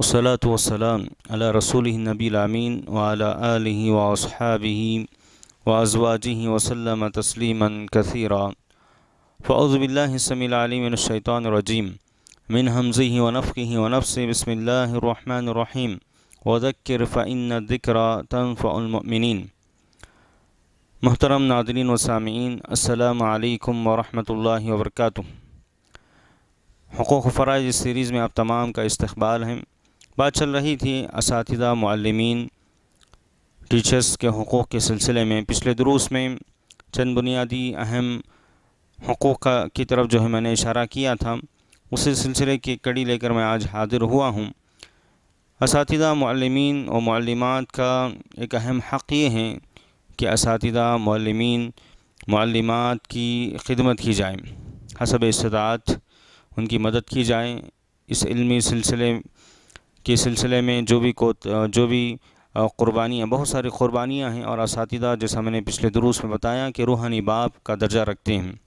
वसलात वसलाम अला रसूल नबी आमीन वाली वसहाबी वाजवाजी वसलम तस्लीमा कसरा फ़ौज़बिल्लासमीम मिन हमज़ी वनफ़ी वनफ़ी बसमीम वज़क्र फ़िन दिक्रा तनफ़मिन मोहतरम नादरीन वसामीन अल्लाम वरहमल वर्क हकूक़ फ़राज सीरीज़ में आप तमाम का इस्तबाल हैं बात चल रही थी इस मालमीन टीचर्स के हकूक के सिलसिले में पिछले दरूस में चंद बुनियादी अहम हकूक़ का की तरफ जो है मैंने इशारा किया था उसी सिलसिले की कड़ी लेकर मैं आज हाजिर हुआ हूँ इस मालमीन और मालमत का एक अहम हक़ ये है कि इस मालमीन मालमत की खिदमत की जाए हसब इस्तात उनकी मदद की जाए इस इलमी सिलसिले के सिलसिले में जो भी को जो भी क़ुरबानियाँ बहुत सारी क़ुरबानियाँ हैं और इसदा जैसा मैंने पिछले दरूस में बताया कि रूहानी बाप का दर्जा रखते हैं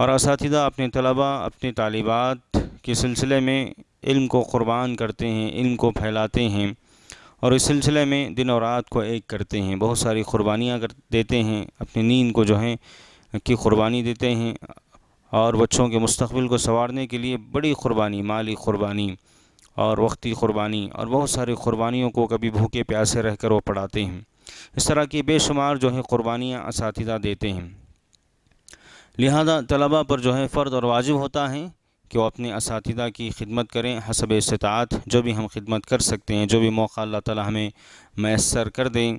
और इस अपने तलबा अपने तालिबात के सिलसिले में इल्म को कुर्बान करते हैं इल्म को फैलाते हैं और इस सिलसिले में दिन और रात को एक करते हैं बहुत सारी क़ुरबानियाँ कर देते हैं अपनी नींद को जो है की कुर्बानी देते हैं और बच्चों के मुस्तबिल को संवारने के लिए बड़ी क़ुरबानी माली क़ुरबानी और वक्ती क़ुरबानी और बहुत सारी क़ुरबानियों को कभी भूखे प्यासे रह कर वो पढ़ाते हैं इस तरह की बेशुमार जो है क़ुरबानियाँ इस देते हैं लिहाजा तलबा पर जो है फ़र्द और वाजिब होता है कि वो अपने इस की खिदमत करें हसब इस्तात जो भी हम खिदमत कर सकते हैं जो भी मौका अल्लाह ताली हमें मैसर कर दें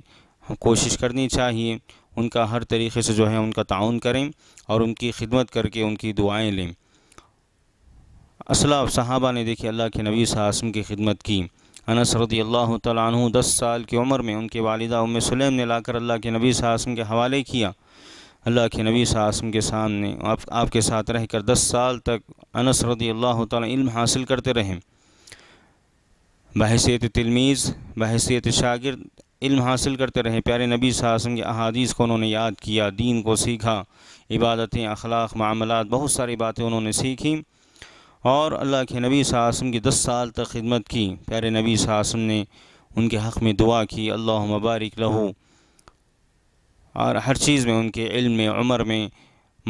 कोशिश करनी चाहिए उनका हर तरीके से जो है उनका ताउन करें और उनकी खिदमत करके उनकी दुआएँ लें असलाफ साहबा ने देखे अल्लाह के नबी वसम की खिदमत की अनस रदी अल्लाह तु दस साल की उम्र में उनके वालदा उम सलेम ने लाकर अल्लाह के नबी वसम के हवाले किया अल्लाह के नबी वसम के सामने आप आपके साथ रहकर दस साल तक अनस रदी अल्लाह तम हासिल करते रहे बहसीत तलमीज़ बहसीत शागिर्द इल्म हासिल करते रहे प्यारे नबी वसम के अहादीस को उन्होंने याद किया दीन को सीखा इबादतें अखलाक मामलत बहुत सारी बातें उन्होंने सीखी और अल्लाह के नबी सासम की दस साल तक खिदमत की प्यारे नबी सासम ने उनके हक़ में दुआ की अल्लाह मबारक लहू और हर चीज़ में उनके इल्म में उम्र में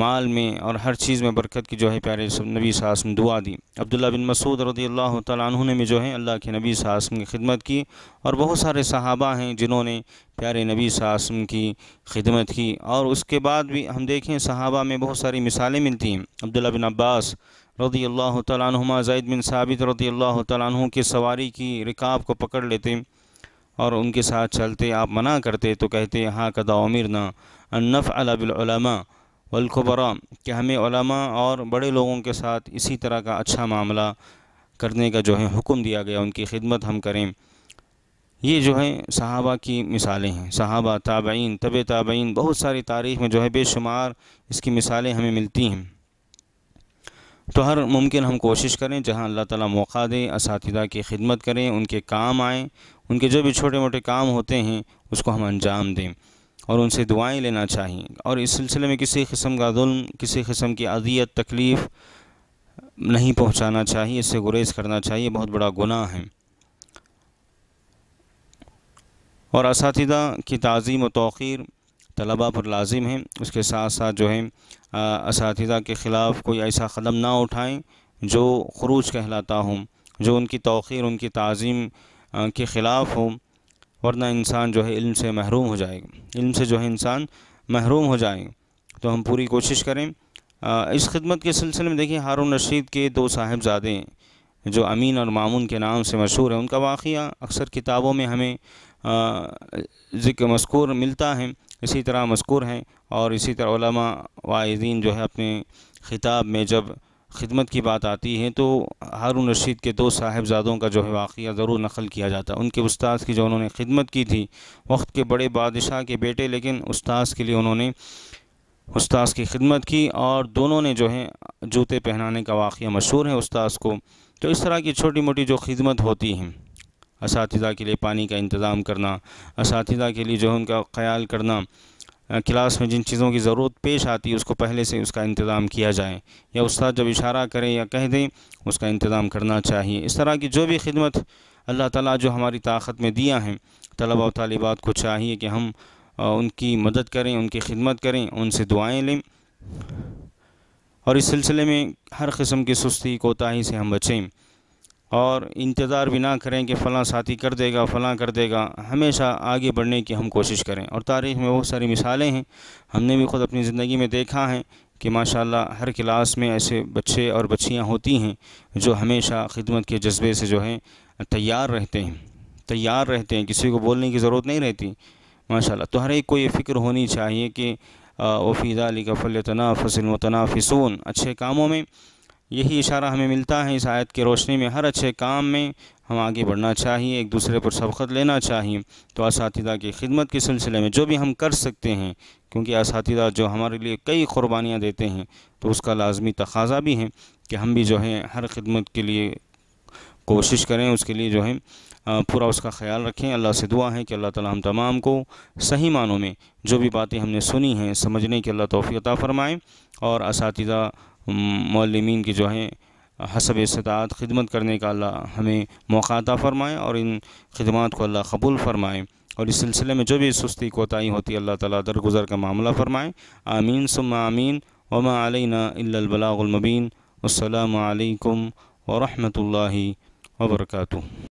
माल में और हर चीज़ में बरकत की जो है प्यारे नबी सासम दुआ दी अब्दुल्ला बिन मसूद रदी अल्लाह तु ने में जो है अल्लाह के नबी सासम की खिदमत की और बहुत सारे सहाबा हैं जिन्होंने प्यारे नबी सासम की खिदमत की और उसके बाद भी हम देखें सहाबा में बहुत सारी मिसालें मिलती हैं अब्दुल्ला बिन अब्बास रदी अल्लाह तुमा जैद बिन साबित रदी अल्लाह तु की सवारी की रिकाब को पकड़ लेते और उनके साथ चलते आप मना करते तो कहते हाँ कदा अमिर ना अनफ़ अलाबिला वलखबरा कि हमें और बड़े लोगों के साथ इसी तरह का अच्छा मामला करने का जो है हुक्म दिया गया उनकी खिदमत हम करें ये जो है सहाबा की मिसालें हैं सहाबा ताबीन तब ताबीन बहुत सारी तारीख में जो है बेशुमार इसकी मिसालें हमें मिलती हैं तो हर मुमकिन हम कोशिश करें जहाँ अल्लाह ताला मौका दें इस की खिदमत करें उनके काम आएँ उनके जो भी छोटे मोटे काम होते हैं उसको हम अंजाम दें और उनसे दुआएं लेना चाहिए और इस सिलसिले में किसी किस्म का जुल्म किसी किस्म की अजियत तकलीफ़ नहीं पहुंचाना चाहिए इससे गुरेज करना चाहिए बहुत बड़ा गुनाह है और इस की तज़ीम व तौर तलबा पर लाजिम है उसके साथ साथ जो है इस के ख़िलाफ़ कोई ऐसा कदम ना उठाएं जो खरूज कहलाता हो जो उनकी तोखीर उनकी तज़ीम के ख़िलाफ़ हो वरना इंसान जो है इल्म से महरूम हो जाएगा इल्म से जो है इंसान महरूम हो जाए तो हम पूरी कोशिश करें इस खिदमत के सिलसिले में देखिए हारून रशीद के दो साहिबजादे जो अमीन और मामून के नाम से मशहूर हैं उनका वाक़ अक्सर किताबों में हमें ज़िक्र मस्कूर मिलता है इसी तरह मस्कूर हैं और इसी तरह वायदीन जो है अपने ख़िताब में जब खिदमत की बात आती है तो हारून रशीद के दो साहिबजादों का जो है वाक़ ज़रूर नकल किया जाता है उनके उस्ताद की जो उन्होंने खिदमत की थी वक्त के बड़े बादशाह के बेटे लेकिन उस्ताद के लिए उन्होंने उस्ताद की खिदमत की और दोनों ने जो है जूते पहनाने का वाक़ मशहूर है उस्ताद को तो इस तरह की छोटी मोटी जो खिदमत होती हैं इस के लिए पानी का इंतज़ाम करना इस के लिए जो है उनका ख्याल करना क्लास में जिन चीज़ों की ज़रूरत पेश आती है उसको पहले से उसका इंतज़ाम किया जाए या उस्ताद जब इशारा करें या कह दें उसका इंतज़ाम करना चाहिए इस तरह की जो भी खिदमत अल्लाह ताला जो हमारी ताकत में दिया है तलबा और तालिबात को चाहिए कि हम उनकी मदद करें उनकी खिदमत करें उनसे दुआएँ लें और इस सिलसिले में हर किस्म की सुस्ती कोताही से हम बचें और इंतज़ार भी ना करें कि फ़लाँ साथी कर देगा फ़लाँ कर देगा हमेशा आगे बढ़ने की हम कोशिश करें और तारीख़ में बहुत सारी मिसालें हैं हमने भी ख़ुद अपनी ज़िंदगी में देखा है कि माशाल्लाह हर क्लास में ऐसे बच्चे और बच्चियां होती हैं जो हमेशा खिदमत के जज्बे से जो है तैयार रहते हैं तैयार रहते हैं किसी को बोलने की ज़रूरत नहीं रहती माशा तो हर एक को ये फ़िक्र होनी चाहिए कि वफ़ीदा अली का फ़ल तना फसल मुतना फ़िसून अच्छे कामों में यही इशारा हमें मिलता है इस आयत की रोशनी में हर अच्छे काम में हम आगे बढ़ना चाहिए एक दूसरे पर सबकत लेना चाहिए तो इस की खिदमत के सिलसिले में जो भी हम कर सकते हैं क्योंकि इस जो हमारे लिए कई क़ुरबानियाँ देते हैं तो उसका लाजमी तकाजा भी है कि हम भी जो है हर खिदमत के लिए कोशिश करें उसके लिए जो है पूरा उसका ख्याल रखें अल्लाह से दुआ है कि अल्लाह ताला हम तमाम को सही मानों में जो भी बातें हमने सुनी हैं समझने की अल्लाह तोफ़ी अता फ़रमाएँ और इस मौलमीन की जो है हसब इस्तात खिदमत करने का अल्लाह हमें मौका अता और इन खिदमत को अल्लाह कबूल फरमाएँ और इस सिलसिले में जो भी सुस्ती कोताही होती है अल्लाह ताला दरगुजर का मामला फरमाएँ आमीन सुम आमीन वमा अलना इल्लबलागुलमबीन अल्लाम वरहमल वर्का